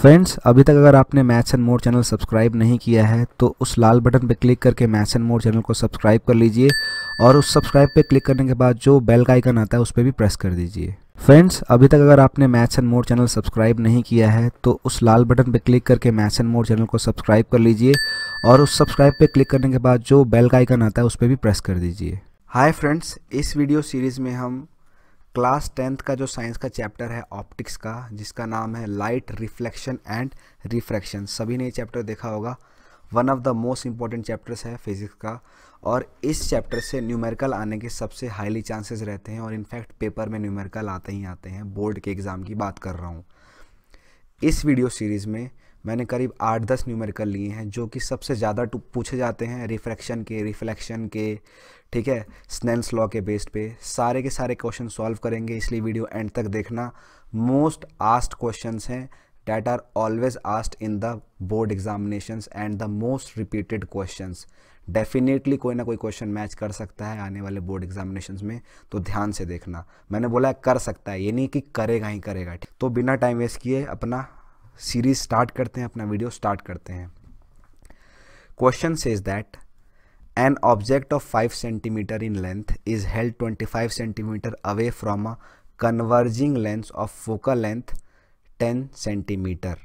friends अभी तक अगर आपने maths and more channel subscribe नहीं किया है तो उस लाल बटन पर क्लिक करके मैथ्स एंड मोर चैनल को सब्सक्राइब कर लीजिए और उस सब्सक्राइब पर क्लिक करने के बाद जो बेल का आइकन आता है उस पर भी प्रेस कर दीजिए फ्रेंड्स अभी तक अगर आपने maths and more channel subscribe नहीं किया है तो उस लाल बटन पर क्लिक करके मैथ्स एंड मोर चैनल को सब्सक्राइब कर लीजिए और उस सब्सक्राइब पर क्लिक करने के बाद जो बेल का आइकन आता है उस पर भी प्रेस कर दीजिए हाय फ्रेंड्स इस वीडियो सीरीज़ में हम क्लास टेंथ का जो साइंस का चैप्टर है ऑप्टिक्स का जिसका नाम है लाइट रिफ्लेक्शन एंड रिफ्रैक्शन सभी ने ये चैप्टर देखा होगा one of the most important chapters है फिजिक्स का और इस चैप्टर से न्यूमेरिकल आने के सबसे हाईली चांसेस रहते हैं और इनफैक्ट पेपर में न्यूमेरिकल आते ही आते हैं बोर्ड के एग्ज़ाम की बात कर रहा हूँ इस वीडियो सीरीज़ में मैंने करीब आठ दस न्यूमेरिकल लिए हैं जो कि सबसे ज़्यादा पूछे जाते हैं रिफ्रैक्शन के रिफ्लेक्शन के ठीक है स्नेल्स लॉ के बेस्ड पे सारे के सारे क्वेश्चन सॉल्व करेंगे इसलिए वीडियो एंड तक देखना मोस्ट आस्ट क्वेश्चन हैं that are always asked in the board examination and the most repeated question definitely कोई ना कोई क्वेश्चन मैच कर सकता है आने वाले बोर्ड एग्जामिनेशन में तो ध्यान से देखना मैंने बोला कर सकता है ये नहीं कि करेगा ही करेगा तो बिना टाइम वेस्ट किए अपना सीरीज स्टार्ट करते हैं अपना वीडियो स्टार्ट करते हैं question says that an object of five centimetre in length is held twenty five centimetre away from a converging lens of focal length ten centimetre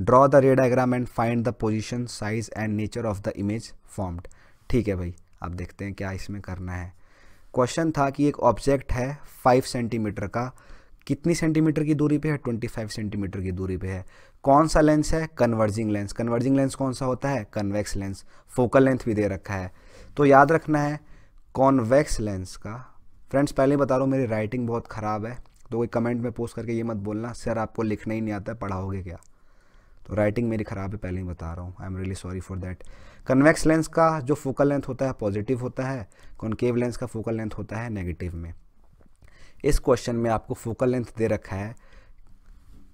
draw the ray diagram and find the position size and nature of the image formed ठीक है भाई अब देखते हैं क्या इसमें करना है क्वेश्चन था कि एक ऑब्जेक्ट है फाइव सेंटीमीटर का कितनी सेंटीमीटर की दूरी पे है 25 सेंटीमीटर की दूरी पे है कौन सा लेंस है कन्वर्जिंग लेंस कन्वर्जिंग लेंस कौन सा होता है कन्वेक्स लेंस फोकल लेंथ भी दे रखा है तो याद रखना है कॉन्वेक्स लेंस का फ्रेंड्स पहले बता रहा हूँ मेरी राइटिंग बहुत ख़राब है तो कोई कमेंट में पोस्ट करके ये मत बोलना सर आपको लिखना ही नहीं आता है पढ़ाओगे क्या तो राइटिंग मेरी ख़राब है पहले ही बता रहा हूँ I am really sorry for that convex lens का जो फोकल लेंथ होता है पॉजिटिव होता है कॉन्केव लेंस का फोकल लेंथ होता है नेगेटिव में इस क्वेश्चन में आपको फोकल लेंथ दे रखा है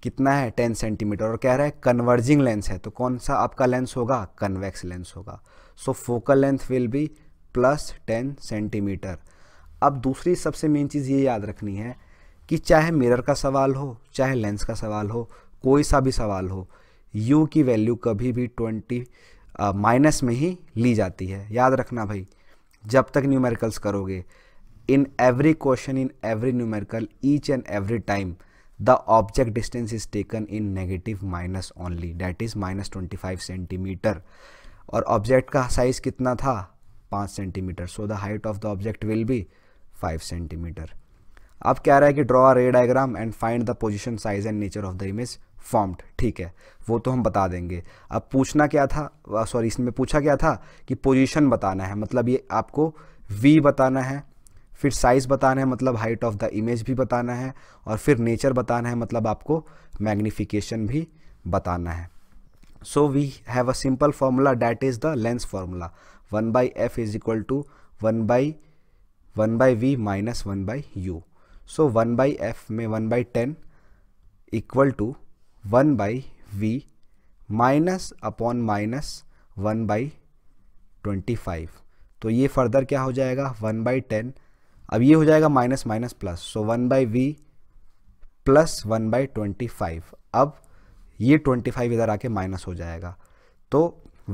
कितना है टेन सेंटीमीटर और कह रहा है कन्वर्जिंग लेंस है तो कौन सा आपका लेंस होगा कन्वेक्स लेंस होगा so focal length will be plus ten centimetre अब दूसरी सबसे मेन चीज़ ये याद रखनी है कि चाहे मिरर का सवाल हो चाहे लेंस का सवाल हो कोई सा भी सवाल हो यू की वैल्यू कभी भी ट्वेंटी माइनस में ही ली जाती है याद रखना भाई जब तक न्यूमेरिकल्स करोगे in every question in every numerical each and every time the object distance is taken in negative minus only that is minus twenty five centimetre और ऑब्जेक्ट का साइज कितना था पाँच centimetre so the height of the object will be five centimetre अब क्या रहा है कि draw ray diagram and find the position size and nature of the image formed ठीक है वो तो हम बता देंगे अब पूछना क्या था सॉरी इसमें पूछा क्या था कि पोजिशन बताना है मतलब ये आपको वी बताना है फिर साइज़ बताना है मतलब हाइट ऑफ द इमेज भी बताना है और फिर नेचर बताना है मतलब आपको मैग्निफिकेशन भी बताना है so we have a simple formula that is the lens formula one by f is equal to one by one by v minus one by u so one by f में one by ten equal to one by v minus upon minus one by twenty five तो ये further क्या हो जाएगा one by ten अब ये हो जाएगा minus minus plus so one by v plus one by twenty five अब ये ट्वेंटी फाइव इधर आके माइनस हो जाएगा तो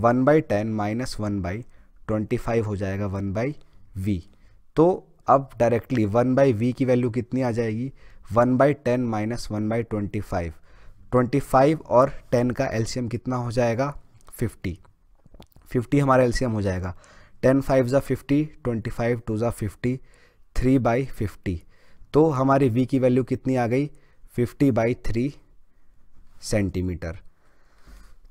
one by ten minus one by twenty five हो जाएगा वन बाई वी तो अब डायरेक्टली वन बाई वी की वैल्यू कितनी आ जाएगी one by ten minus one by twenty five twenty five और टेन का एलसीएम कितना हो जाएगा फिफ्टी फिफ्टी हमारा एल्सीयम हो जाएगा टेन फाइव ज़ा फिफ्टी ट्वेंटी फाइव टू ज़ा फिफ्टी थ्री बाई फिफ्टी तो हमारी वी की वैल्यू कितनी आ गई फिफ्टी बाई थ्री सेंटीमीटर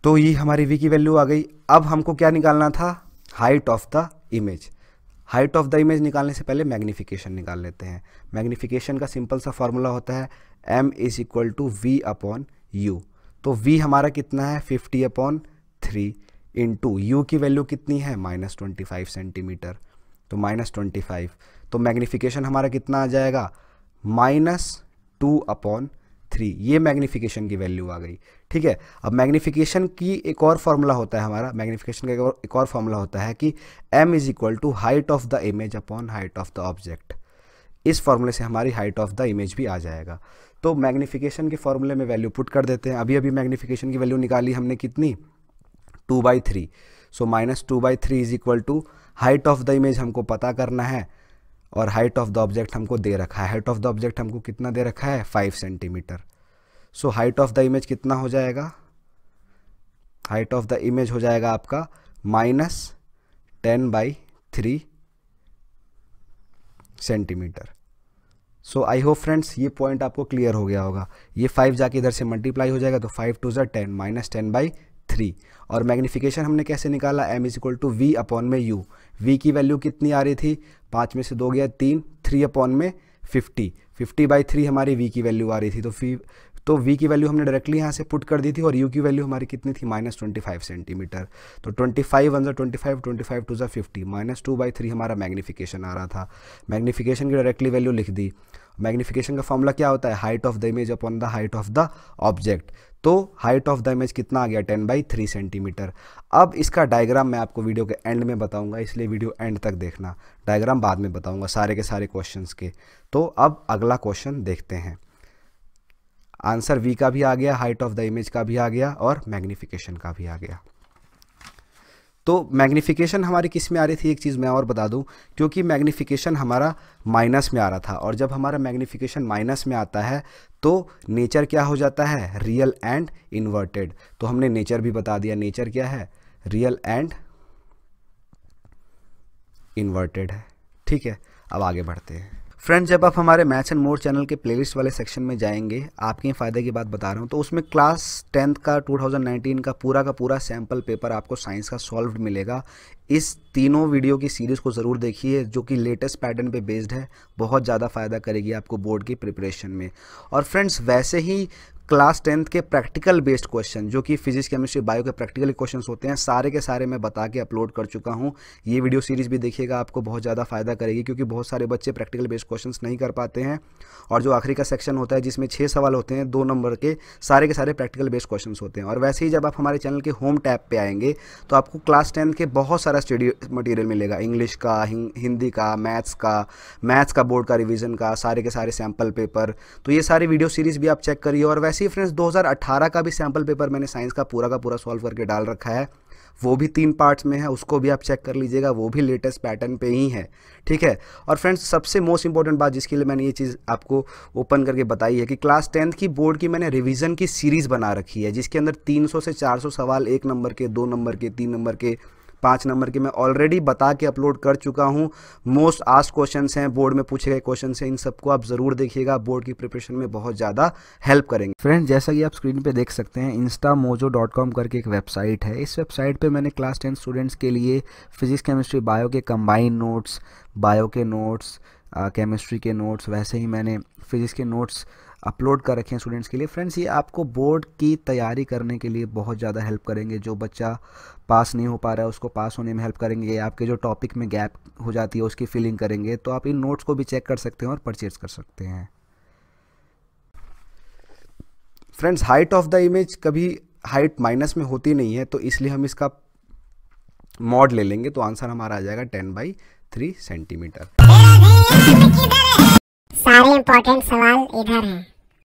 तो ये हमारी वी की वैल्यू आ गई अब हमको क्या निकालना था height of the image height of the image निकालने से पहले मैग्नीफिकेशन निकाल लेते हैं मैग्नीफिकेशन का सिंपल सा फॉर्मूला होता है m is equal to v upon u तो वी हमारा कितना है fifty upon three into u की वैल्यू कितनी है माइनस ट्वेंटी फाइव सेंटीमीटर तो माइनस ट्वेंटी फाइव तो मैग्नीफिकेशन हमारा कितना आ जाएगा माइनस टू अपॉन थ्री ये मैग्नीफिकेशन की वैल्यू आ गई ठीक है अब मैग्नीफिकेशन की एक और फार्मूला होता है हमारा मैग्नीफिकेशन का एक और फार्मूला होता है कि m is equal to height of the image upon height of the object इस फॉर्मूले से हमारी हाइट ऑफ द इमेज भी आ जाएगा तो मैग्नीफिकेशन के फॉर्मूले में वैल्यू पुट कर देते हैं अभी अभी मैग्नीफिकेशन की वैल्यू निकाली हमने कितनी two by three so minus two by three is equal to height of the image हमको पता करना है और हाइट ऑफ द ऑब्जेक्ट हमको दे रखा है हाइट ऑफ द ऑब्जेक्ट हमको कितना दे रखा है five centimetre so height of the image कितना हो जाएगा हाइट ऑफ द इमेज हो जाएगा आपका minus ten by three centimetre so I hope friends ये पॉइंट आपको क्लियर हो गया होगा ये फाइव जाके इधर से मल्टीप्लाई हो जाएगा तो फाइव टू ज़ा ten minus ten by three और मैग्निफिकेशन हमने कैसे निकाला m is equal to v upon में यू वी की वैल्यू कितनी आ रही थी पाँच में से दो गया तीन थ्री अपॉन में फिफ्टी फिफ्टी बाई थ्री हमारी वी की वैल्यू आ रही थी तो फी तो वी की वैल्यू हमने डायरेक्टली यहाँ से पुट कर दी थी और यू की वैल्यू हमारी कितनी थी माइनस ट्वेंटी फाइव सेंटीमीटर तो ट्वेंटी फाइव वन जो twenty five twenty five two जो fifty minus two by three हमारा मैग्नीफिकेशन आ रहा था मैग्नीफिकेशन की डायरेक्टली वैल्यू लिख दी मैग्नीफिकेशन का फॉर्मूला क्या होता है height of the image upon the height of the object तो हाइट ऑफ द इमेज कितना आ गया टेन बाई थ्री सेंटीमीटर अब इसका डायग्राम मैं आपको वीडियो के एंड में बताऊंगा इसलिए वीडियो एंड तक देखना डायग्राम बाद में बताऊंगा सारे के सारे क्वेश्चंस के तो अब अगला क्वेश्चन देखते हैं आंसर वी का भी आ गया हाइट ऑफ द इमेज का भी आ गया और मैग्निफिकेशन का भी आ गया तो मैग्निफिकेशन हमारी किस में आ रही थी एक चीज़ मैं और बता दूं क्योंकि मैग्निफिकेशन हमारा माइनस में आ रहा था और जब हमारा मैग्निफिकेशन माइनस में आता है तो नेचर क्या हो जाता है रियल एंड इन्वर्टेड तो हमने नेचर भी बता दिया नेचर क्या है रियल एंड इन्वर्टेड है ठीक है अब आगे बढ़ते हैं फ्रेंड्स जब आप हमारे मैथ्स एंड मोर चैनल के प्लेलिस्ट वाले सेक्शन में जाएंगे आपके फ़ायदे की बात बता रहा हूँ तो उसमें क्लास टेंथ का 2019 का पूरा का पूरा सैम्पल पेपर आपको साइंस का सॉल्व्ड मिलेगा इस तीनों वीडियो की सीरीज़ को ज़रूर देखिए जो कि लेटेस्ट पैटर्न पे बेस्ड है बहुत ज़्यादा फ़ायदा करेगी आपको बोर्ड की प्रिपरेशन में और फ्रेंड्स वैसे ही क्लास टेंथ के प्रैक्टिकल बेस्ड क्वेश्चन जो कि फिजिक्स केमिस्ट्री बायो के प्रैक्टिकल क्वेश्चन होते हैं सारे के सारे मैं बता के अपलोड कर चुका हूँ ये वीडियो सीरीज भी देखिएगा आपको बहुत ज़्यादा फायदा करेगी क्योंकि बहुत सारे बच्चे प्रैक्टिकल बेस्ड क्वेश्चन नहीं कर पाते हैं और जो आखिरी का सेक्शन होता है जिसमें छः सवाल होते हैं दो नंबर के सारे के सारे प्रैक्टिकल बेस्ड क्वेश्चन होते हैं और वैसे ही जब आप हमारे चैनल के होम टैब पर आएंगे तो आपको क्लास टेंथ के बहुत सारा स्टडी मटीरियल मिलेगा इंग्लिश का हिंदी का मैथ्स का मैथ्स का बोर्ड का रिविज़न का सारे के सारे सैम्पल पेपर तो ये सारी वीडियो सीरीज़ भी आप चेक करिए और वैसे वैसे ही फ्रेंड्स 2018 का भी सैम्पल पेपर मैंने साइंस का पूरा का पूरा सॉल्व करके डाल रखा है वो भी तीन पार्ट्स में है उसको भी आप चेक कर लीजिएगा वो भी लेटेस्ट पैटर्न पे ही है ठीक है और फ्रेंड्स सबसे मोस्ट इंपॉर्टेंट बात जिसके लिए मैंने ये चीज़ आपको ओपन करके बताई है कि क्लास टेंथ की बोर्ड की मैंने रिविज़न की सीरीज़ बना रखी है जिसके अंदर 300 से 400 सवाल एक नंबर के दो नंबर के तीन नंबर के पाँच नंबर की मैं ऑलरेडी बता के अपलोड कर चुका हूँ मोस्ट आस्ट क्वेश्चन हैं बोर्ड में पूछे गए क्वेश्चन हैं इन सबको आप ज़रूर देखिएगा बोर्ड की प्रिपरेशन में बहुत ज़्यादा हेल्प करेंगे फ्रेंड जैसा कि आप स्क्रीन पर देख सकते हैं इंस्टा मोजो डॉट कॉम करके एक वेबसाइट है इस वेबसाइट पर मैंने क्लास टेन स्टूडेंट्स के लिए फिजिक्स केमिस्ट्री बायो के कंबाइंड नोट्स बायो के नोट्स केमिस्ट्री के नोट्स वैसे ही मैंने फिज़िक्स के नोट्स अपलोड कर रखे हैं स्टूडेंट्स के लिए फ्रेंड्स ये आपको बोर्ड की तैयारी करने के लिए बहुत ज़्यादा हेल्प करेंगे जो बच्चा पास नहीं हो पा रहा है उसको पास होने में हेल्प करेंगे आपके जो टॉपिक में गैप हो जाती है उसकी फिलिंग करेंगे तो आप इन नोट्स को भी चेक कर सकते हैं और परचेज़ कर सकते हैं friends height of the image कभी हाइट माइनस में होती नहीं है तो इसलिए हम इसका मॉड ले लेंगे तो आंसर हमारा आ जाएगा टेन बाई थ्री सेंटीमीटर सारे इम्पोर्टेंट सवाल इधर हैं